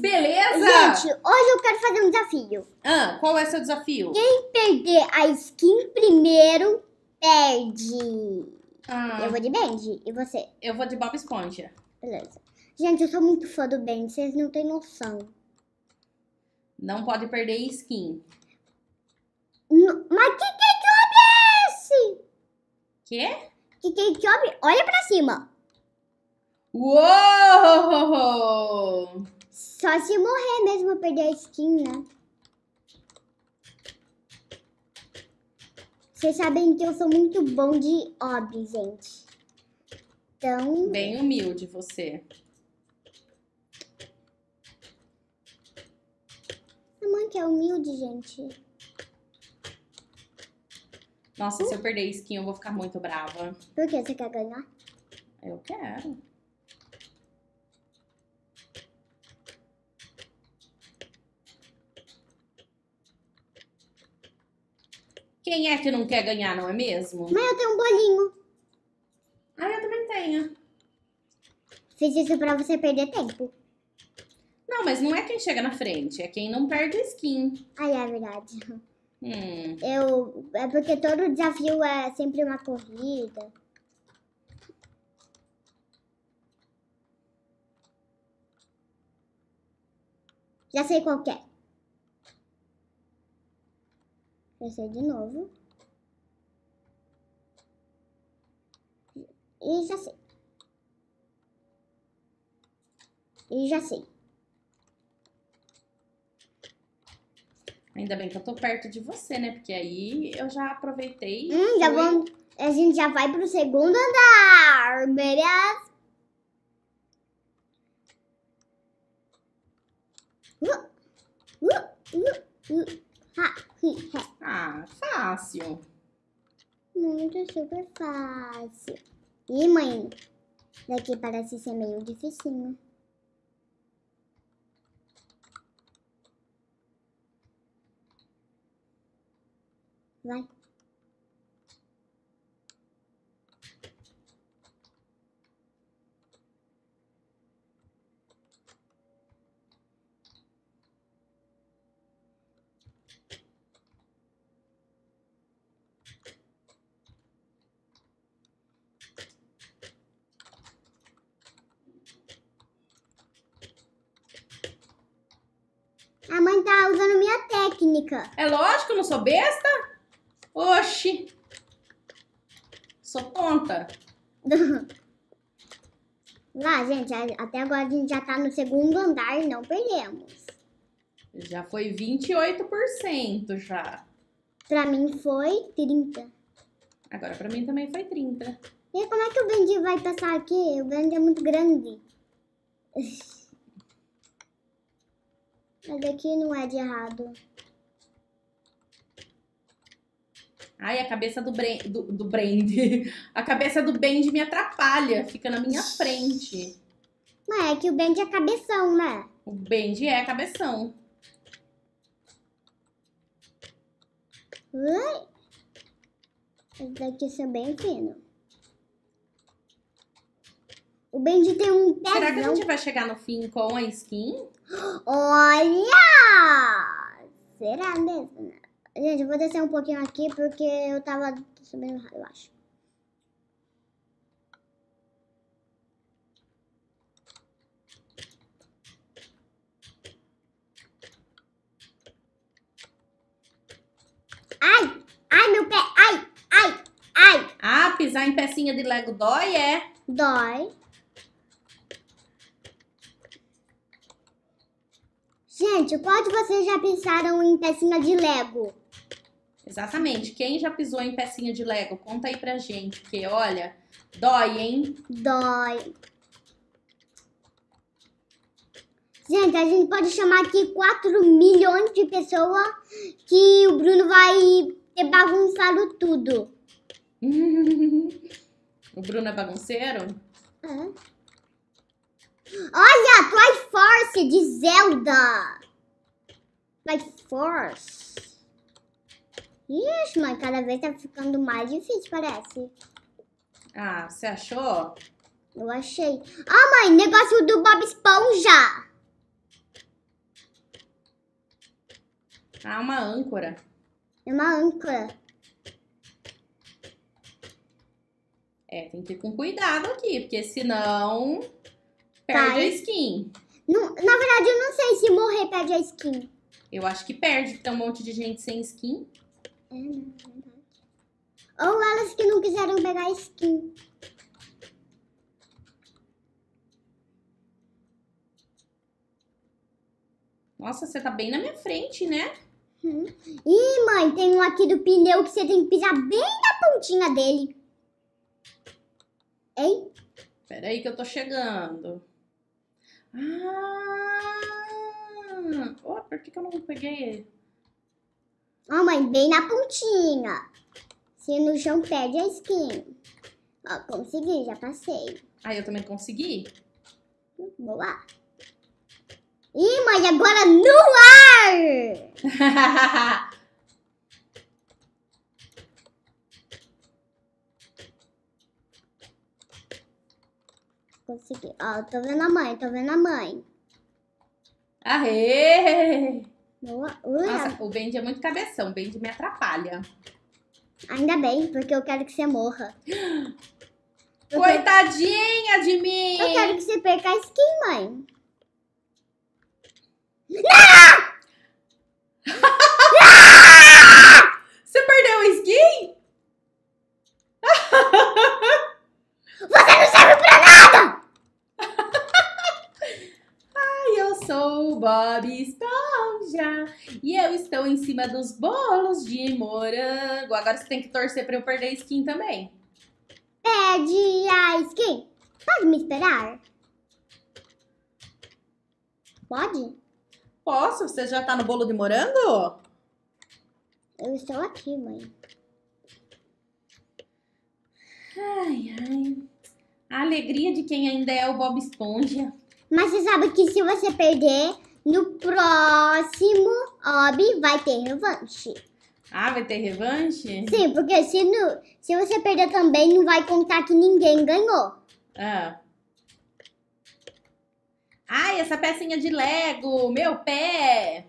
Beleza? Gente, hoje eu quero fazer um desafio. Ah, qual é seu desafio? Quem perder a skin primeiro, perde. Ah. Eu vou de Bendy. E você? Eu vou de Bob Esponja. Beleza. Gente, eu sou muito fã do Bendy, vocês não têm noção. Não pode perder skin. N mas que Job é esse? Quê? Que Job, olha pra cima. Uou! Só se morrer mesmo eu perder a skin, né? Vocês sabem que eu sou muito bom de hobby, gente. Então... Bem humilde você. A mãe que é humilde, gente. Nossa, se uh. eu perder skin, eu vou ficar muito brava. Por que? Você quer ganhar? Eu quero. Quem é que não quer ganhar, não é mesmo? Mas eu tenho um bolinho. Ah, eu também tenho. Fiz isso pra você perder tempo. Não, mas não é quem chega na frente, é quem não perde o skin. Ah, é verdade. Hum. Eu, é porque todo desafio é sempre uma corrida. Já sei qual é. Crescer de novo. E já sei. E já sei. Ainda bem que eu tô perto de você, né? Porque aí eu já aproveitei. Hum, já vamos, a gente já vai pro segundo andar. Beleza? Uh, uh, uh, uh, ha, hi, ha. Ah, fácil. Muito super fácil. Ih, mãe, daqui parece ser meio difícil Vai. técnica. É lógico, eu não sou besta. Oxi. Sou tonta. Lá, gente, até agora a gente já tá no segundo andar e não perdemos. Já foi 28% já. Pra mim foi 30. Agora pra mim também foi 30. E como é que o Bendy vai passar aqui? O Bendy é muito grande. Mas aqui não é de errado. Ai, a cabeça do, Brand, do, do Brand. A cabeça do Bend me atrapalha, fica na minha frente. Mas é que o Bend é cabeção, né? O Bend é cabeção. Ui! Esse daqui são bem fino. O Bendy tem um pezão. Será que a gente vai chegar no fim com a skin? Olha! Será mesmo? Gente, eu vou descer um pouquinho aqui porque eu tava subindo errado, eu acho. Ai! Ai, meu pé! Ai! Ai! Ai! Ah, pisar em pecinha de Lego dói, é? Dói. Gente, qual de vocês já pisaram em pecinha de Lego? Exatamente. Quem já pisou em pecinha de Lego, conta aí pra gente, porque olha, dói, hein? Dói. Gente, a gente pode chamar aqui 4 milhões de pessoas que o Bruno vai ter bagunçado tudo. o Bruno é bagunceiro? É. Olha, Twilight Force de Zelda. Twilight Force. Ixi, mas cada vez tá ficando mais difícil, parece. Ah, você achou? Eu achei. Ah, mãe, negócio do Bob Esponja. Ah, é uma âncora. É uma âncora. É, tem que ir com cuidado aqui, porque senão perde Pai. a skin. Não, na verdade, eu não sei se morrer perde a skin. Eu acho que perde, porque tem um monte de gente sem skin. Ou elas que não quiseram pegar skin. Nossa, você tá bem na minha frente, né? Hum. Ih, mãe, tem um aqui do pneu que você tem que pisar bem na pontinha dele. Hein? Pera aí que eu tô chegando. Ah! Oh, por que, que eu não peguei ele? Ó, mãe, bem na pontinha. Se no chão perde a skin. Ó, consegui, já passei. Ah, eu também consegui? Boa. Ih, mãe, agora no ar! Consegui. Ó, tô vendo a mãe, tô vendo a mãe. Arre! Nossa, o Bendy é muito cabeção. O Bendy me atrapalha. Ainda bem, porque eu quero que você morra. Eu Coitadinha quero... de mim! Eu quero que você perca a skin, mãe. você perdeu a skin? você não serve pra nada! Ai, eu sou o Bob Esponja. E eu estou em cima dos bolos de morango. Agora você tem que torcer para eu perder a skin também. Pede a skin. Pode me esperar? Pode? Posso? Você já tá no bolo de morango? Eu estou aqui, mãe. Ai, ai. A alegria de quem ainda é o Bob Esponja. Mas você sabe que se você perder, no próximo, hobby vai ter revanche. Ah, vai ter revanche? Sim, porque se, no, se você perder também, não vai contar que ninguém ganhou. Ah. Ai, essa pecinha de Lego, meu pé!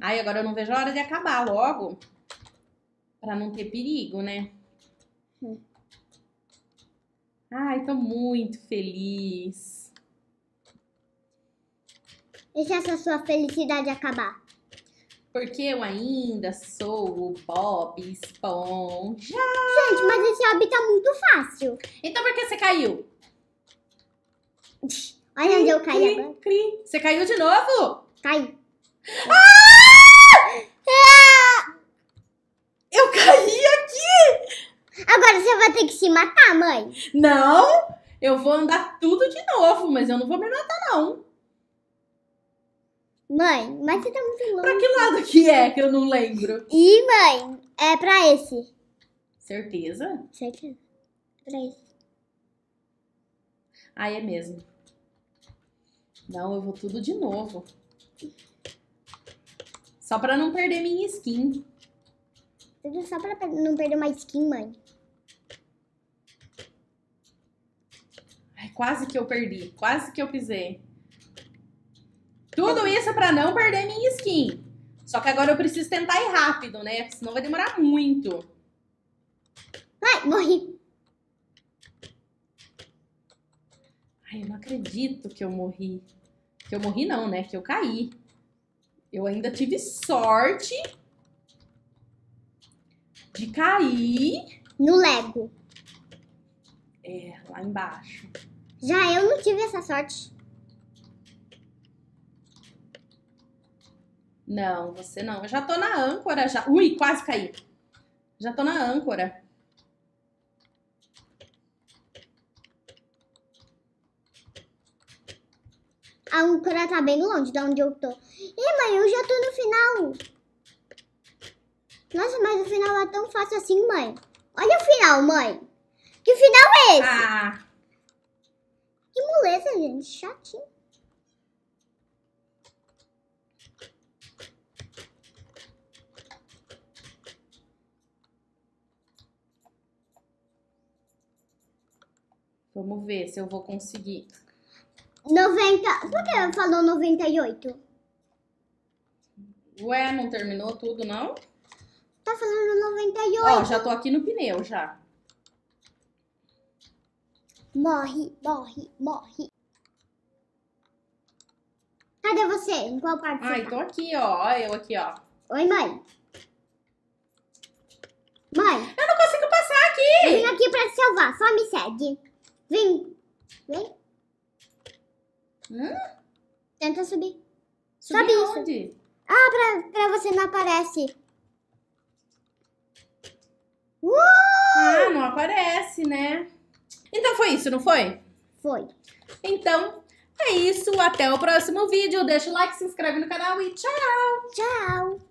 Ai, agora eu não vejo a hora de acabar logo. Pra não ter perigo, né? Hum. Ai, tô muito feliz. Deixa essa sua felicidade acabar. Porque eu ainda sou o Bob Esponja. Gente, mas esse hobby tá muito fácil. Então por que você caiu? Olha cri, onde eu caí cri, agora. Cri. Você caiu de novo? Cai. Ah! É! Eu caí aqui! Agora você vai ter que se matar, mãe. Não, eu vou andar tudo de novo, mas eu não vou me matar, não. Mãe, mas você tá muito longe. Pra que lado que é que eu não lembro? Ih, mãe, é pra esse. Certeza? Certeza. Pra esse. Ah, é mesmo. Não, eu vou tudo de novo. Só pra não perder minha skin. Tudo só pra não perder uma skin, mãe. Ai, quase que eu perdi. Quase que eu pisei isso para não perder minha skin. Só que agora eu preciso tentar ir rápido, né? Senão vai demorar muito. Ai, morri. Ai, eu não acredito que eu morri. Que eu morri não, né? Que eu caí. Eu ainda tive sorte de cair... No Lego. É, lá embaixo. Já eu não tive essa sorte. Não, você não. Eu já tô na âncora já. Ui, quase caí. Já tô na âncora. A âncora tá bem longe de onde eu tô. Ih, mãe, eu já tô no final. Nossa, mas o final é tão fácil assim, mãe. Olha o final, mãe. Que final é esse? Ah. Que moleza, gente. Chatinho. Vamos ver se eu vou conseguir. 90. Por que falou 98? Ué, não terminou tudo, não? Tá falando 98. Ó, já tô aqui no pneu já. Morre, morre, morre. Cadê você? Em qual parte Ai, você tá? tô aqui, ó. Ó, eu aqui, ó. Oi, mãe. Mãe. Eu não consigo passar aqui. Eu vim aqui pra te salvar. Só me segue. Vem. Vem. Hum? Tenta subir. Subir Sobe onde? Isso. Ah, pra, pra você não aparece. Uh! Ah, não aparece, né? Então foi isso, não foi? Foi. Então, é isso. Até o próximo vídeo. Deixa o like, se inscreve no canal e tchau! Tchau!